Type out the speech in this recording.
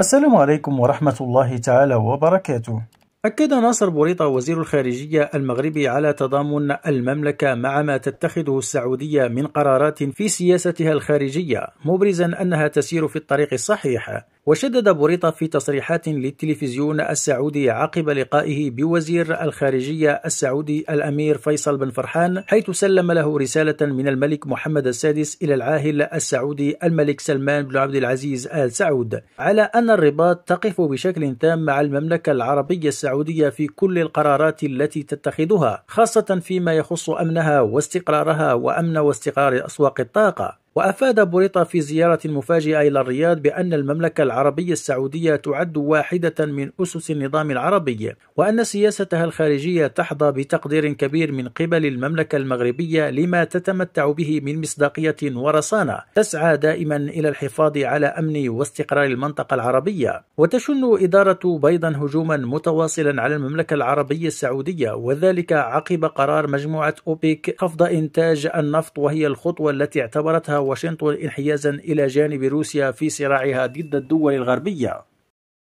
السلام عليكم ورحمة الله تعالى وبركاته أكد ناصر بوريطة وزير الخارجية المغربي على تضامن المملكة مع ما تتخذه السعودية من قرارات في سياستها الخارجية مبرزا أنها تسير في الطريق الصحيح وشدد بوريطة في تصريحات للتلفزيون السعودي عقب لقائه بوزير الخارجية السعودي الأمير فيصل بن فرحان حيث سلم له رسالة من الملك محمد السادس إلى العاهل السعودي الملك سلمان بن عبد العزيز آل سعود على أن الرباط تقف بشكل تام مع المملكة العربية السعودية في كل القرارات التي تتخذها خاصة فيما يخص أمنها واستقرارها وأمن واستقرار أسواق الطاقة وأفاد بوريطة في زيارة مفاجئة إلى الرياض بأن المملكة العربية السعودية تعد واحدة من أسس النظام العربي وأن سياستها الخارجية تحظى بتقدير كبير من قبل المملكة المغربية لما تتمتع به من مصداقية ورصانة تسعى دائما إلى الحفاظ على أمن واستقرار المنطقة العربية وتشن إدارة بيضا هجوما متواصلا على المملكة العربية السعودية وذلك عقب قرار مجموعة أوبيك خفض إنتاج النفط وهي الخطوة التي اعتبرتها واشنطن انحيازا إلى جانب روسيا في صراعها ضد الدول الغربية